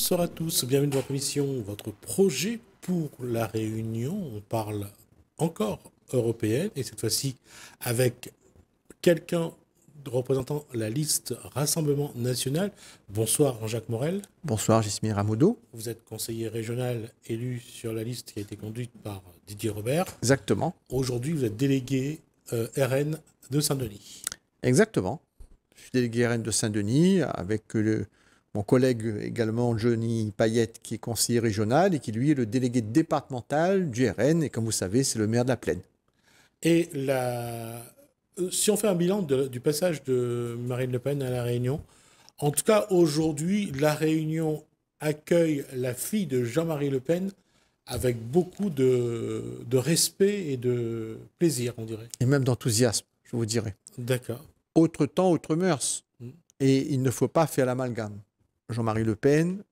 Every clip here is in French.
bonsoir à tous, bienvenue dans votre mission, votre projet pour la Réunion. On parle encore européenne et cette fois-ci avec quelqu'un représentant la liste Rassemblement National. Bonsoir Jean-Jacques Morel. Bonsoir Jismir Ramodo. Vous êtes conseiller régional élu sur la liste qui a été conduite par Didier Robert. Exactement. Aujourd'hui, vous êtes délégué euh, RN de Saint-Denis. Exactement. Je suis délégué RN de Saint-Denis avec le, mon collègue également Johnny Payette, qui est conseiller régional et qui lui est le délégué départemental du RN. Et comme vous savez, c'est le maire de la Plaine. Et la... Euh, si on fait un bilan du passage de Marine Le Pen à La Réunion, en tout cas aujourd'hui, La Réunion accueille la fille de Jean-Marie Le Pen avec beaucoup de, respect et de plaisir, on dirait. Et même d'enthousiasme, je vous dirais. D'accord. Autre temps, autre mœurs. Mm. Et il ne faut pas faire l'amalgame. Jean-Marie Le Pen,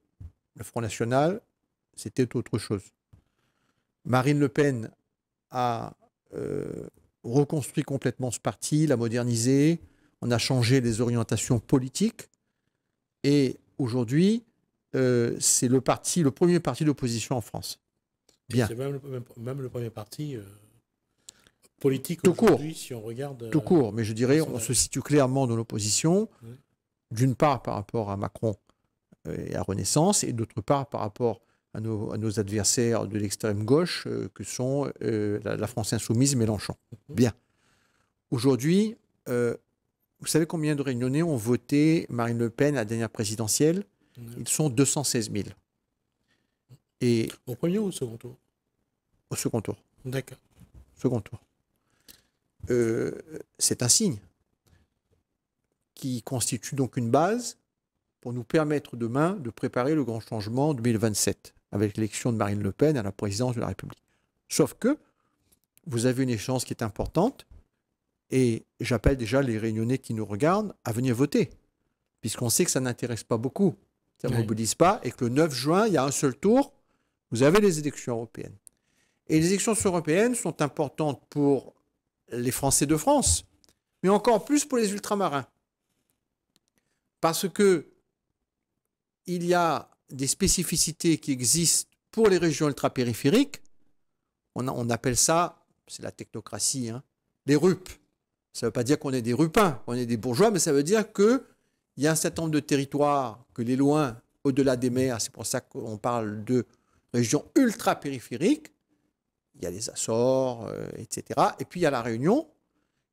le Front National, c'était autre chose. Marine Le Pen a euh, reconstruit complètement ce parti, l'a modernisé, on a changé les orientations politiques, et aujourd'hui, euh, c'est le parti, le premier parti d'opposition en France. Bien. C'est même, le premier parti euh, politique aujourd'hui, si on regarde. tout court, mais je dirais, on se situe clairement dans l'opposition, d'une part par rapport à Macron, euh, et à Renaissance, et d'autre part par rapport à nos, adversaires de l'extrême gauche, euh, que sont euh, la, France insoumise Mélenchon. Mhm. Bien. Aujourd'hui, vous savez combien de Réunionnais ont voté Marine Le Pen à la dernière présidentielle mhm. Ils sont 216 000. Et au premier ou au second tour Au second tour. D'accord. Second tour. C'est un signe qui constitue donc une base pour nous permettre demain de préparer le grand changement 2027 avec l'élection de Marine Le Pen à la présidence de la République. Sauf que vous avez une échéance qui est importante et j'appelle déjà les réunionnais qui nous regardent à venir voter, puisqu'on sait que ça n'intéresse pas beaucoup, ça ne mobilise pas et que le 9 juin, il y a un seul tour, vous avez les élections européennes. Et les élections européennes sont importantes pour les Français de France, mais encore plus pour les ultramarins. Parce que il y a des spécificités qui existent pour les régions ultrapériphériques. On, on appelle ça, c'est la technocratie, les hein, RUP. Ça ne veut pas dire qu'on est des rupins, on est des bourgeois, mais ça veut dire qu'il y a un certain nombre de territoires, que les loin, au-delà des mers, c'est pour ça qu'on parle de régions ultra-périphériques, Il y a les Açores, euh, etc. Et puis il y a la Réunion.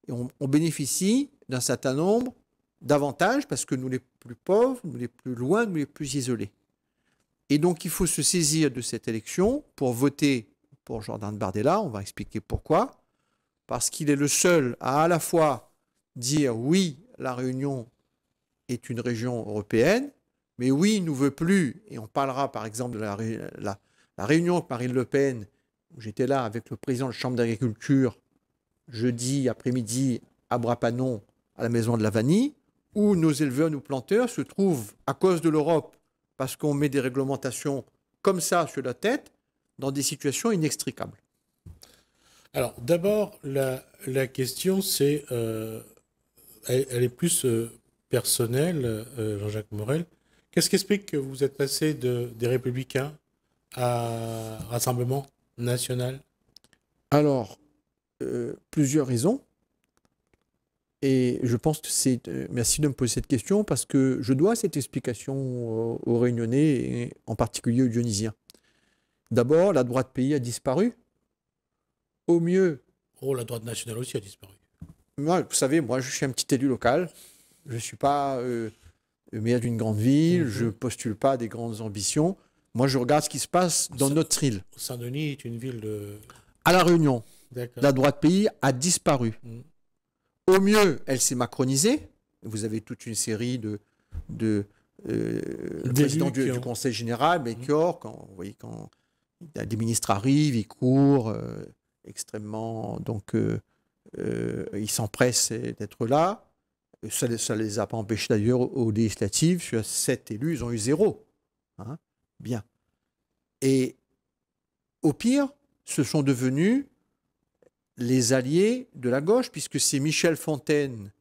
Et on, on bénéficie d'un certain nombre d'avantages parce que nous les plus pauvres, nous les plus loin, nous les plus isolés. Et donc il faut se saisir de cette élection pour voter pour Jordan Bardella, on va expliquer pourquoi, parce qu'il est le seul à à la fois dire oui, la Réunion est une région européenne, mais oui, il ne veut plus, et on parlera par exemple de la, réunion avec Marine Le Pen, où j'étais là avec le président de la Chambre d'agriculture jeudi après-midi à Brapanon, à la maison de la Vanille, où nos éleveurs, nos planteurs se trouvent, à cause de l'Europe, parce qu'on met des réglementations comme ça sur la tête, dans des situations inextricables. Alors d'abord, la, question, c'est, euh, elle, est plus euh, personnelle, euh, Jean-Jacques Morel. Qu'est-ce qui explique que vous êtes passé de, des républicains à Rassemblement national Alors, plusieurs raisons. Et je pense que c'est. Euh, merci de me poser cette question parce que je dois cette explication euh, aux, Réunionnais et en particulier aux Dionysiens. D'abord, la droite pays a disparu. Au mieux. Oh, la droite nationale aussi a disparu. vous savez, moi, je suis un petit élu local. Je ne suis pas euh, maire d'une grande ville. Mhm. Je postule pas des grandes ambitions. Moi, je regarde ce qui se passe dans notre île. Saint-Denis est une ville de. À La Réunion. La droite pays a disparu. Mhm. Au mieux, elle s'est macronisée. Vous avez toute une série de, euh, présidents du, Conseil général, mais mmh. quand, vous voyez, quand des ministres arrivent, ils courent euh, extrêmement, donc euh, ils s'empressent d'être là. Ça ne les a pas empêchés d'ailleurs aux législatives. Sur sept élus, ils ont eu zéro. Hein, bien. Et au pire, ce sont devenus les alliés de la gauche, puisque c'est Michel Fontaine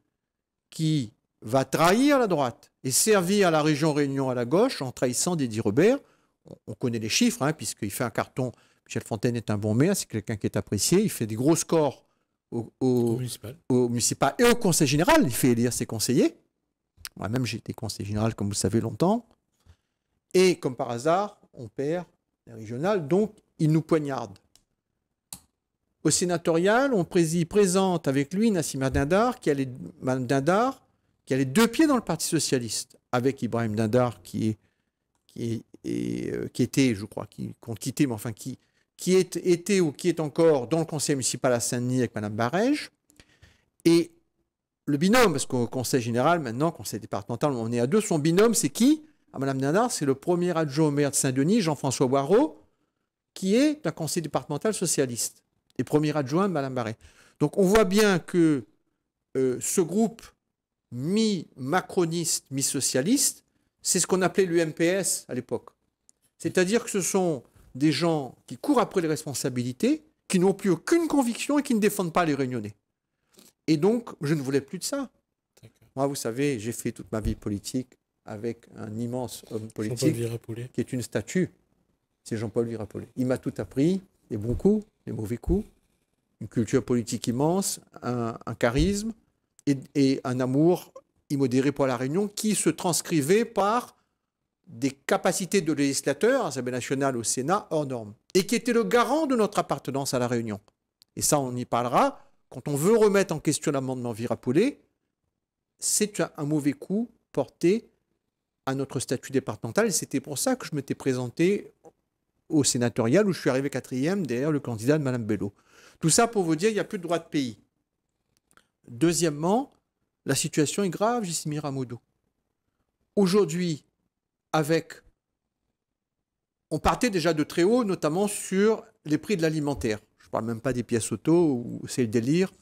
qui va trahir la droite et servir la région Réunion à la gauche en trahissant Didier Robert. On connaît les chiffres, hein, puisqu'il fait un carton. Michel Fontaine est un bon maire, c'est quelqu'un qui est apprécié. Il fait des gros scores au, municipal. et au conseil général. Il fait élire ses conseillers. Moi-même, j'ai été conseiller général, comme vous savez, longtemps. Et comme par hasard, on perd les régionales. Donc, il nous poignarde au sénatorial, on présente avec lui Nassima Dindar, qui a les, qui deux pieds dans le Parti socialiste, avec Ibrahim Dindar, qui, euh, qui était, je crois, qui qu'on quitté, mais enfin qui, est, était ou qui est encore dans le conseil municipal à Saint-Denis avec Madame Barège. Et le binôme, parce qu'au conseil général, maintenant, conseil départemental, on est à deux, son binôme, c'est qui À ah, Madame Dindar, c'est le premier adjoint au maire de Saint-Denis, Jean-François Boireau, qui est d'un conseil départemental socialiste et premier adjoint Madame Mme Barret. Donc on voit bien que euh, ce groupe mi-macroniste, mi-socialiste, c'est ce qu'on appelait l'UMPS à l'époque. C'est-à-dire que ce sont des gens qui courent après les responsabilités, qui n'ont plus aucune conviction et qui ne défendent pas les réunionnais. Et donc, je ne voulais plus de ça. Moi, vous savez, j'ai fait toute ma vie politique avec un immense homme politique qui est une statue. C'est Jean-Paul Virapolé. Il m'a tout appris, les bons coups, les mauvais coups, une culture politique immense, un, charisme et, un amour immodéré pour la Réunion qui se transcrivait par des capacités de législateurs, à l'Assemblée nationale, au Sénat, hors normes, et qui était le garant de notre appartenance à la Réunion. Et ça, on y parlera. Quand on veut remettre en question l'amendement Virapoulé. c'est un, un mauvais coup porté à notre statut départemental. C'était pour ça que je m'étais présenté au sénatorial où je suis arrivé quatrième derrière le candidat de Mme Bello. Tout ça pour vous dire qu'il n'y a plus de droit de pays. Deuxièmement, la situation est grave, Jismi Ramoudou. Aujourd'hui, avec. On partait déjà de très haut, notamment sur les prix de l'alimentaire. Je ne parle même pas des pièces auto, c'est le délire.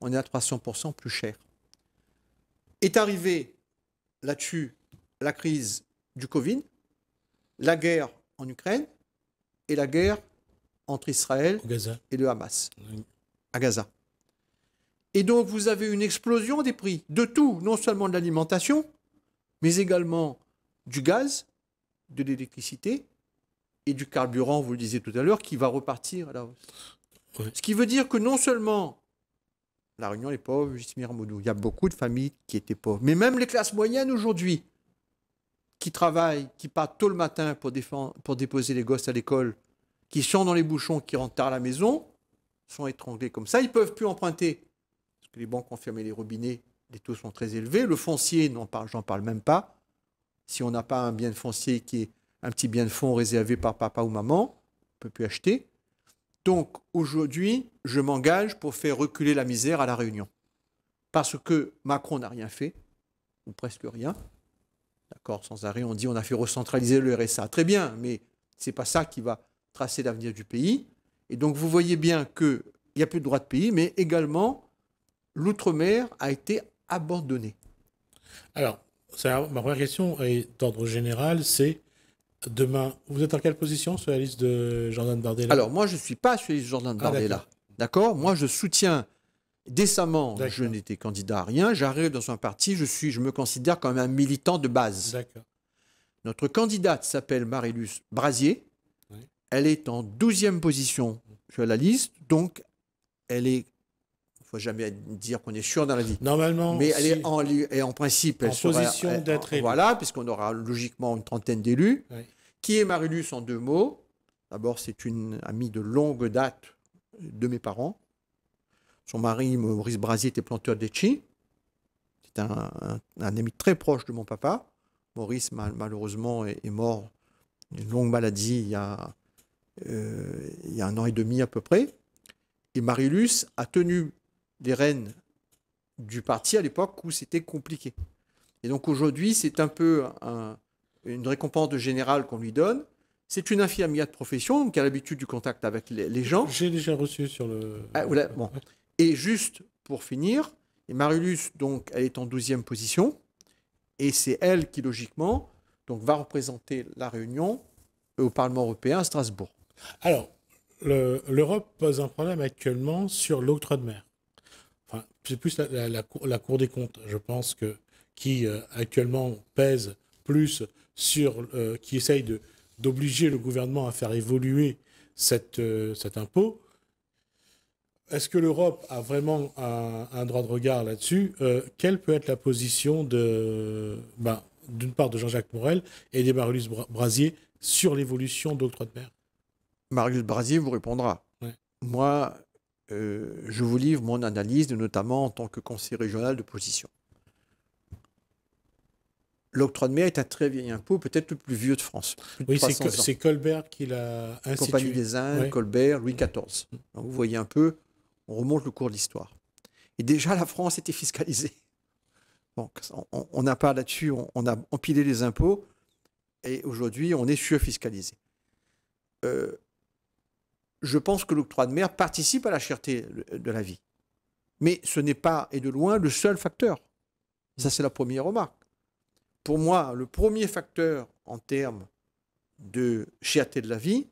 On est à 300% plus cher. Est arrivée là-dessus la crise du Covid, la guerre en Ukraine, et la guerre entre Israël et le Hamas à Gaza. Et donc vous avez une explosion des prix de tout, non seulement de l'alimentation, mais également du gaz, de l'électricité et du carburant, vous le disiez tout à l'heure, qui va repartir à la hausse. Ce qui veut dire que non seulement la Réunion est pauvre, il y a beaucoup de familles qui étaient pauvres, mais même les classes moyennes aujourd'hui, qui travaillent, qui partent tôt le matin pour, déposer les gosses à l'école, qui sont dans les bouchons, qui rentrent tard à la maison, sont étranglés comme ça. Ils ne peuvent plus emprunter. Parce que les banques ont fermé les robinets, les taux sont très élevés. Le foncier, j'en parle même pas. Si on n'a pas un bien de foncier qui est un petit bien de fond réservé par papa ou maman, on peut plus acheter. Donc aujourd'hui, je m'engage pour faire reculer la misère à La Réunion. Parce que Macron n'a rien fait, ou presque rien sans arrêt, on dit on a fait recentraliser le RSA. Très bien, mais ce n'est pas ça qui va tracer l'avenir du pays. Et donc vous voyez bien qu'il n'y a plus de droit de pays, mais également l'outre-mer a été abandonné. Alors, ma première question est d'ordre général, c'est demain, vous êtes en quelle position sur la liste de Jordan Bardella Alors moi je ne suis pas sur la liste de Jordan ah, Bardella. D'accord Moi je soutiens Décemment, je n'étais candidat à rien. J'arrive dans un parti, je, suis, je me considère comme un militant de base. Notre candidate s'appelle Marilus Brasier. Elle est en 12e position sur la liste, donc elle est il faut jamais dire qu'on est sûr dans la vie. Normalement. Mais elle est en, et en principe, en position d'être élue. Voilà, puisqu'on aura logiquement une trentaine d'élus. Qui est Marilus en deux mots D'abord, c'est une amie de longue date de mes parents. Son mari, Maurice Brasier, était planteur d'Etchi. C'est un, ami très proche de mon papa. Maurice, malheureusement, est, mort d'une longue maladie il y, a, euh, il y un an et demi à peu près. Et Marilus a tenu les rênes du parti à l'époque où c'était compliqué. Et donc aujourd'hui, c'est un peu une récompense de général qu'on lui donne. C'est une infirmière de profession qui a l'habitude du contact avec les, gens. J'ai déjà reçu sur le. Ah, et juste pour finir, et donc, elle est en 12e position, et c'est elle qui, logiquement, donc, va représenter la Réunion au Parlement européen à Strasbourg. Alors, l'Europe pose un problème actuellement sur l'autre de mer. c'est plus la, cour, des comptes, je pense, que, qui euh, actuellement pèse plus sur, euh, qui essaye d'obliger le gouvernement à faire évoluer euh, cet impôt est-ce que l'Europe a vraiment un, droit de regard là-dessus euh, Quelle peut être la position de, ben, d'une part de Jean-Jacques Morel et des Marius Brasier sur l'évolution d'octroi de mer Marius Brasier vous répondra. Moi, euh, je vous livre mon analyse, notamment en tant que conseiller régional de position. L'octroi de mer est un très vieil impôt, peut-être le plus vieux de France. oui, c'est, Colbert qui l'a institué. Compagnie des Indes, Colbert, Louis XIV. Mm. vous voyez un peu on remonte le cours de l'histoire. Et déjà, la France était fiscalisée. Donc, on n'a pas là-dessus, on, a empilé les impôts et aujourd'hui, on est surfiscalisé. Euh, je pense que l'octroi de mer participe à la cherté de la vie. Mais ce n'est pas, et de loin, le seul facteur. Ça, c'est la première remarque. Pour moi, le premier facteur en termes de cherté de la vie,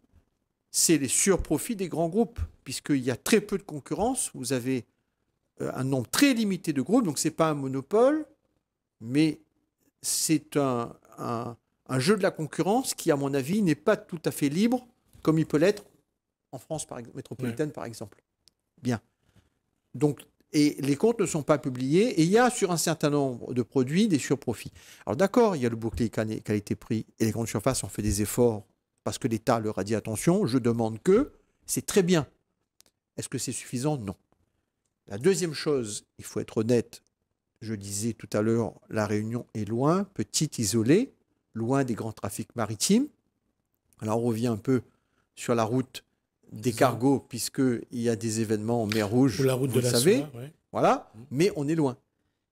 c'est les surprofits des grands groupes, puisqu'il y a très peu de concurrence. Vous avez euh, un nombre très limité de groupes, donc ce n'est pas un monopole, mais c'est un, jeu de la concurrence qui, à mon avis, n'est pas tout à fait libre, comme il peut l'être en France par métropolitaine, par exemple. Bien. Donc, et les comptes ne sont pas publiés, et il y a sur un certain nombre de produits des surprofits. Alors d'accord, il y a le bouclier qualité-prix, et les grandes surfaces ont fait des efforts parce que l'État leur a dit attention, je demande que, c'est très bien. Est-ce que c'est suffisant Non. La deuxième chose, il faut être honnête, je disais tout à l'heure, la Réunion est loin, petite, isolée, loin des grands trafics maritimes. Alors on revient un peu sur la route des cargos, puisqu'il y a des événements en mer Rouge, vous le savez. Voilà, mmh. mais on est loin.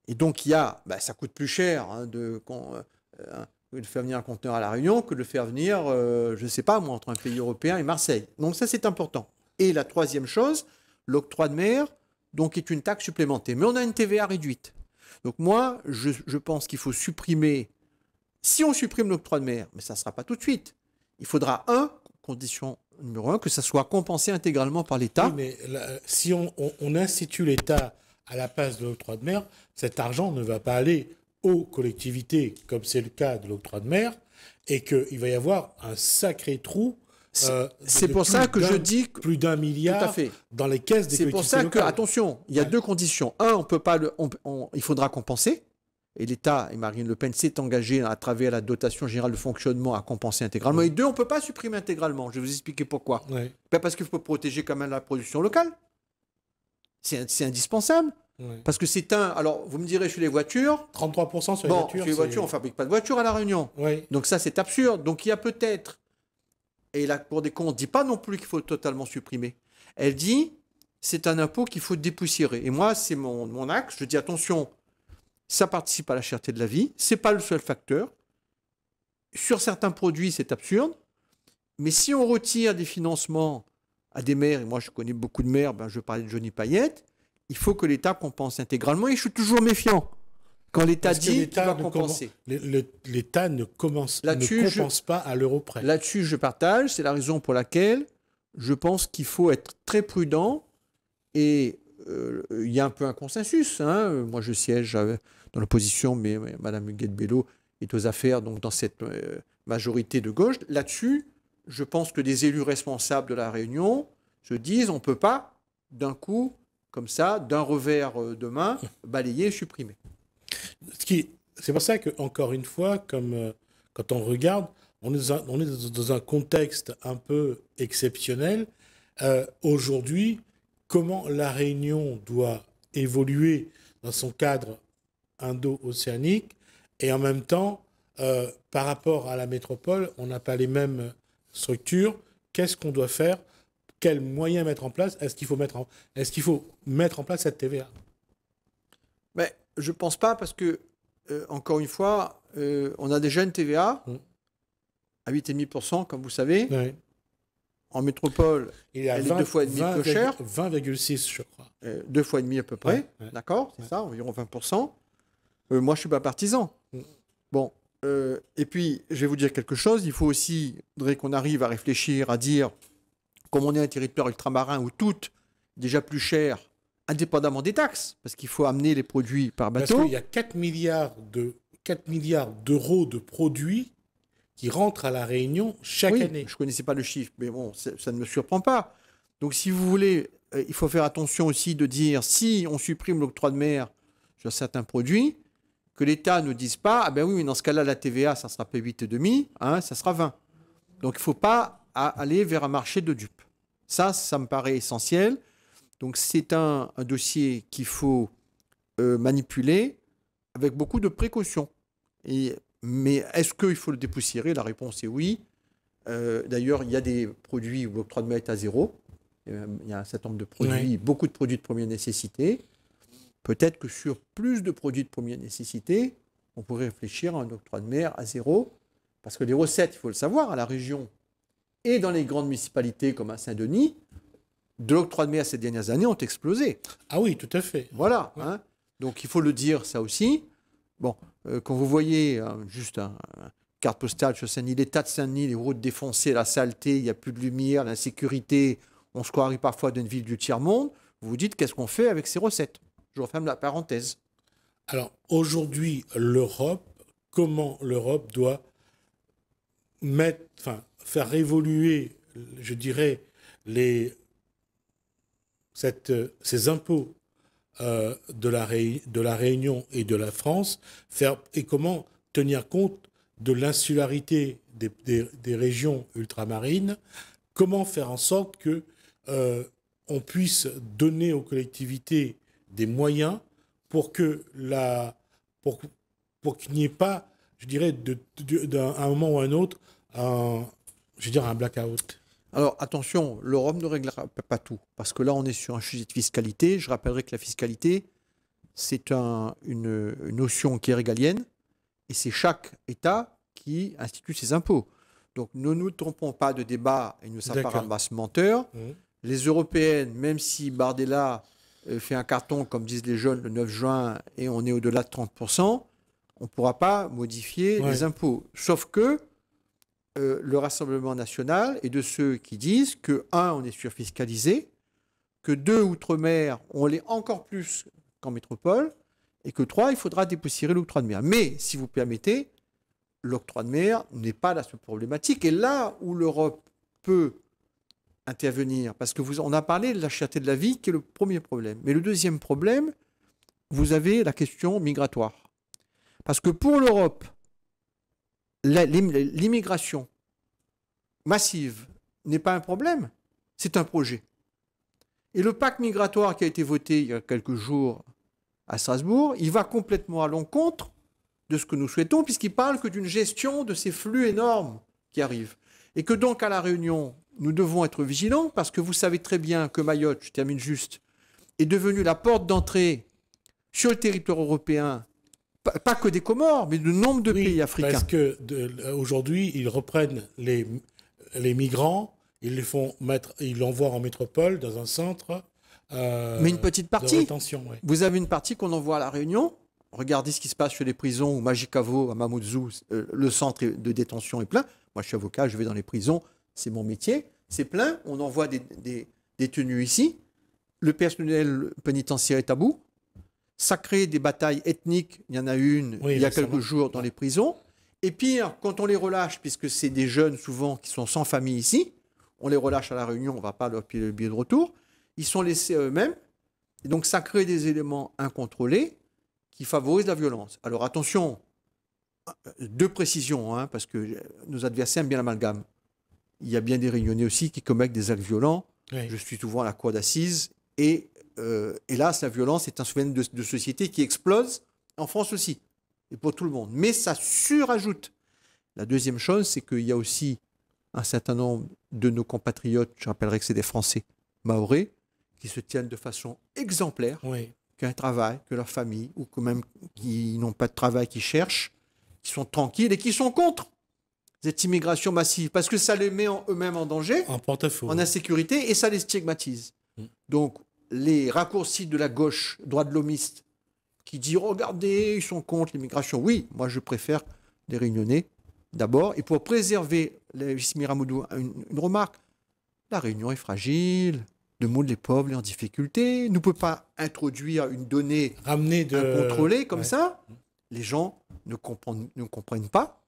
Et donc, il y a, bah, ça coûte plus cher hein, de, euh, euh, de faire venir un conteneur à La Réunion que de faire venir, euh, je ne sais pas moi, entre un pays européen et Marseille. Donc ça, c'est important. Et la troisième chose, l'octroi de mer, donc est une taxe supplémentaire. Mais on a une TVA réduite. Donc moi, je, pense qu'il faut supprimer, si on supprime l'octroi de mer, mais ça ne sera pas tout de suite, il faudra, un, condition numéro un, que ça soit compensé intégralement par l'État. mais si on institue l'État à la place de l'octroi de mer, cet argent ne va pas aller aux collectivités, comme c'est le cas de l'octroi de mer, et qu'il va y avoir un sacré trou. c'est euh, pour ça que je dis plus d'un milliard dans les caisses des collectivités. C'est pour ça que attention, il y a deux conditions. Un, on peut pas le, il faudra compenser. Et l'État et Marine Le Pen s'est engagé à travers la dotation générale de fonctionnement à compenser intégralement. Et deux, on ne peut pas supprimer intégralement. Je vais vous expliquer pourquoi. Ben, parce qu'il faut protéger quand même la production locale. C'est indispensable. Parce que c'est un. Alors, vous me direz, je les voitures. 33% sur les bon, voitures. Sur les voitures, on ne fabrique pas de voitures à La Réunion. Donc, ça, c'est absurde. Donc, il y a peut-être. Et la Cour des comptes ne dit pas non plus qu'il faut totalement supprimer. Elle dit c'est un impôt qu'il faut dépoussiérer. Et moi, c'est mon, mon axe. Je dis attention, ça participe à la cherté de la vie. C'est pas le seul facteur. Sur certains produits, c'est absurde. Mais si on retire des financements à des maires, et moi je connais beaucoup de maires, ben je parlais de Johnny Payette, il faut que l'État compense intégralement. Et je suis toujours méfiant. Quand l'État dit qu'il compenser. L'État ne, commence, compense pas à l'euro près. Là-dessus, je partage. C'est la raison pour laquelle je pense qu'il faut être très prudent. Et euh, il y a un peu un consensus. Hein. Moi, je siège euh, dans l'opposition, mais Mme huguette est aux affaires, donc dans cette euh, majorité de gauche. Là-dessus, je pense que des élus responsables de la Réunion se disent on ne peut pas d'un coup comme ça, d'un revers euh, de main, balayé, supprimé. – C'est pour ça que, encore une fois, comme, euh, quand on regarde, on est, dans un contexte un peu exceptionnel. Euh, aujourd'hui, comment la Réunion doit évoluer dans son cadre indo-océanique et en même temps, par rapport à la métropole, on n'a pas les mêmes structures. Qu'est-ce qu'on doit faire quels moyens mettre en place Est-ce qu'il faut, mettre en... Est faut mettre en place cette TVA Mais Je ne pense pas parce que, euh, encore une fois, euh, on a déjà une TVA mm. à 8,5%, comme vous savez. En métropole, Il est à elle est fois et demi plus chère. 20,6, je crois. Euh, deux fois et demi à peu près. D'accord C'est ça, environ 20%. moi, je ne suis pas partisan. Mm. Bon. et puis, je vais vous dire quelque chose. Il faut aussi, qu'on arrive à réfléchir, à dire comme on est un territoire ultramarin où tout est déjà plus cher, indépendamment des taxes, parce qu'il faut amener les produits par bateau. Parce qu'il y a 4 milliards d'euros de produits qui rentrent à la Réunion chaque année. Je connaissais pas le chiffre, mais bon, ça ne me surprend pas. Donc, si vous voulez, euh, il faut faire attention aussi de dire si on supprime l'octroi de mer sur certains produits, que l'État ne dise pas ah ben oui, mais dans ce cas-là, la TVA, ça sera pas 8,5, hein, ça sera 20. Donc, il ne faut pas à aller vers un marché de dupes. Ça, ça me paraît essentiel. Donc c'est un, dossier qu'il faut euh, manipuler avec beaucoup de précautions. mais est-ce qu'il faut le dépoussiérer La réponse est oui. Euh, d'ailleurs, il y a des produits où l'octroi de mer est à zéro. Euh, il y a un certain nombre de produits, beaucoup de produits de première nécessité. Peut-être que sur plus de produits de première nécessité, on pourrait réfléchir à un octroi de mer à zéro, parce que les recettes, il faut le savoir, à la région et dans les grandes municipalités comme à Saint-Denis, de l'octroi de à ces dernières années ont explosé. Ah oui, tout à fait. Voilà. Hein. Donc il faut le dire, ça aussi. Bon, euh, quand vous voyez hein, juste un carte postale sur Saint-Denis, l'état de Saint-Denis, les routes défoncées, la saleté, il n'y a plus de lumière, l'insécurité, on se croirait parfois d'une ville du tiers-monde, vous vous dites qu'est-ce qu'on fait avec ces recettes Je referme la parenthèse. Alors aujourd'hui, l'Europe, comment l'Europe doit mettre, enfin, faire évoluer, je dirais, les, cette, ces impôts euh, de, la de la Réunion et de la France, faire, et comment tenir compte de l'insularité des, régions ultramarines, comment faire en sorte que euh, on puisse donner aux collectivités des moyens pour que la pour, pour qu'il n'y ait pas, je dirais, d'un de, moment ou un autre, un, je veux dire, un blackout alors attention, l'Europe ne réglera pas tout, parce que là on est sur un sujet de fiscalité. Je rappellerai que la fiscalité, c'est une, notion qui est régalienne, et c'est chaque État qui institue ses impôts. Donc ne nous trompons pas de débat et ne un menteurs. menteur. Les Européennes, même si Bardella euh, fait un carton, comme disent les jeunes, le 9 juin, et on est au-delà de 30%, on ne pourra pas modifier les impôts. Sauf que euh, le Rassemblement national et de ceux qui disent que, un, on est surfiscalisé, que deux, outre-mer, on l'est encore plus qu'en métropole, et que trois, il faudra dépoussiérer l'octroi de mer. Mais, si vous permettez, l'octroi de mer n'est pas la seule problématique. Et là où l'Europe peut intervenir, parce que vous, on a parlé de la cherté de la vie, qui est le premier problème. Mais le deuxième problème, vous avez la question migratoire. Parce que pour l'Europe, l'immigration massive n'est pas un problème, c'est un projet. Et le pacte migratoire qui a été voté il y a quelques jours à Strasbourg, il va complètement à l'encontre de ce que nous souhaitons, puisqu'il parle que d'une gestion de ces flux énormes qui arrivent. Et que donc à la Réunion, nous devons être vigilants, parce que vous savez très bien que Mayotte, je termine juste, est devenue la porte d'entrée sur le territoire européen pas que des Comores, mais de nombre de pays africains. Parce que euh, aujourd'hui, ils reprennent les, migrants, ils les font mettre, ils l'envoient en métropole dans un centre. Euh, mais une petite partie. Vous avez une partie qu'on envoie à la Réunion. Regardez ce qui se passe chez les prisons ou Magicavo, à Mamoudzou, euh, le centre de détention est plein. Moi, je suis avocat, je vais dans les prisons, c'est mon métier. C'est plein. On envoie des, détenus ici. Le personnel pénitentiaire est à bout ça crée des batailles ethniques. Il y en a une il y a quelques jours dans les prisons. Et pire, quand on les relâche, puisque c'est des jeunes souvent qui sont sans famille ici, on les relâche à la Réunion, on ne va pas leur payer le billet de retour, ils sont laissés eux-mêmes. Et donc ça crée des éléments incontrôlés qui favorisent la violence. Alors attention, deux précisions, hein, parce que nos adversaires aiment bien l'amalgame. Il y a bien des Réunionnais aussi qui commettent des actes violents. Je suis souvent à la cour d'assises et et euh, hélas, la violence est un souvenir de, société qui explose, en France aussi, et pour tout le monde. Mais ça surajoute. La deuxième chose, c'est qu'il y a aussi un certain nombre de nos compatriotes, je rappellerai que c'est des Français maorés, qui se tiennent de façon exemplaire, qui ont un travail, que leur famille, ou que même qui n'ont pas de travail, qui cherchent, qui sont tranquilles et qui sont contre cette immigration massive, parce que ça les met eux-mêmes en danger, en, portefeuille en insécurité, et ça les stigmatise. Mm. Donc, les raccourcis de la gauche, droit de l'homiste, qui dit regardez, ils sont contre l'immigration. Oui, moi je préfère les Réunionnais d'abord. Et pour préserver, la Miramoudou, une, remarque la Réunion est fragile, le monde les pauvres est en difficulté, nous ne peut pas introduire une donnée ramenée de... contrôler comme ça. Les gens ne comprennent, ne comprennent pas.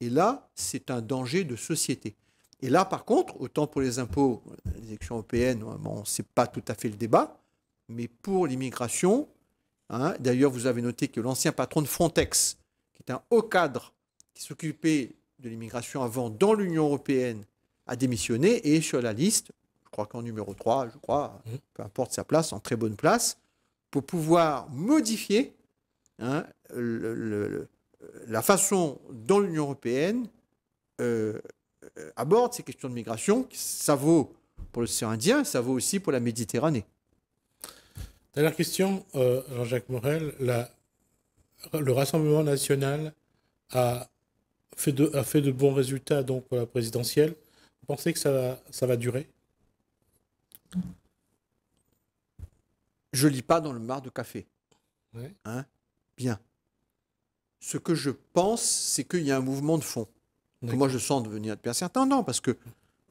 Et là, c'est un danger de société. Et là, par contre, autant pour les impôts, les élections européennes, on ne sait pas tout à fait le débat, mais pour l'immigration, hein, d'ailleurs, vous avez noté que l'ancien patron de Frontex, qui est un haut cadre qui s'occupait de l'immigration avant dans l'Union européenne, a démissionné et sur la liste, je crois qu'en numéro 3, je crois, mhm. peu importe sa place, en très bonne place, pour pouvoir modifier hein, la façon dont l'Union européenne euh, euh, aborde ces questions de migration. Ça vaut pour l'océan Indien, ça vaut aussi pour la Méditerranée. Dernière question, euh, Jean-Jacques Morel. le Rassemblement national a fait de, bons résultats donc, pour la présidentielle. Vous pensez que ça, va durer Je lis pas dans le mar de café. Hein Bien. Ce que je pense, c'est qu'il y a un mouvement de fond. Moi, je sens devenir un certain, non, parce que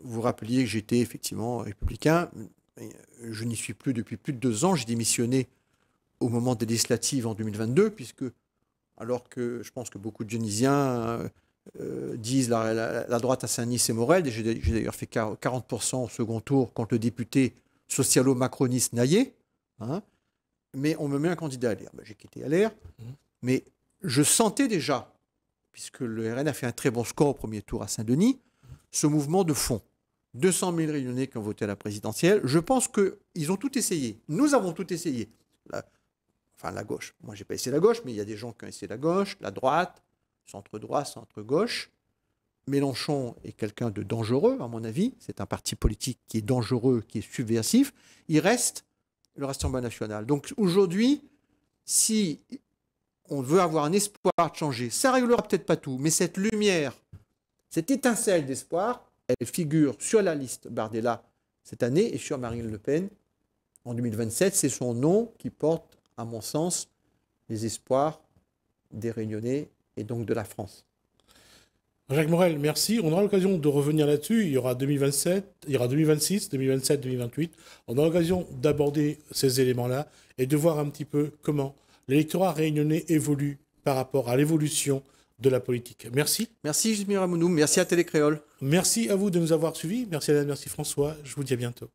vous rappeliez que j'étais effectivement républicain. Je n'y suis plus depuis plus de deux ans. J'ai démissionné au moment des législatives en 2022, puisque, alors que je pense que beaucoup de Dionysiens euh, euh, disent la, droite à Saint-Nice et Morel, et j'ai d'ailleurs fait 40% au second tour contre le député socialo-macroniste Naillé, hein. mais on me met un candidat à l'air. Ben, j'ai quitté à l'air, mmh. mais je sentais déjà puisque le RN a fait un très bon score au premier tour à Saint-Denis, ce mouvement de fond. 200 000 Réunionnais qui ont voté à la présidentielle, je pense qu'ils ont tout essayé. Nous avons tout essayé. enfin, la gauche. Moi, je n'ai pas essayé la gauche, mais il y a des gens qui ont essayé la gauche, la droite, centre-droit, centre-gauche. Mélenchon est quelqu'un de dangereux, à mon avis. C'est un parti politique qui est dangereux, qui est subversif. Il reste le Rassemblement national. Donc aujourd'hui, si on veut avoir un espoir de changer. Ça réglera peut-être pas tout, mais cette lumière, cette étincelle d'espoir, elle figure sur la liste Bardella cette année et sur Marine Le Pen en 2027. C'est son nom qui porte, à mon sens, les espoirs des Réunionnais et donc de la France. Jacques Morel, merci. On aura l'occasion de revenir là-dessus. Il y aura 2027, il y aura 2026, 2027, 2028. On aura l'occasion d'aborder ces éléments-là et de voir un petit peu comment l'électorat réunionnais évolue par rapport à l'évolution de la politique. Merci. Merci Jimmy Ramounou, merci à Télécréole. Merci à vous de nous avoir suivis, merci Alain, merci François, je vous dis à bientôt.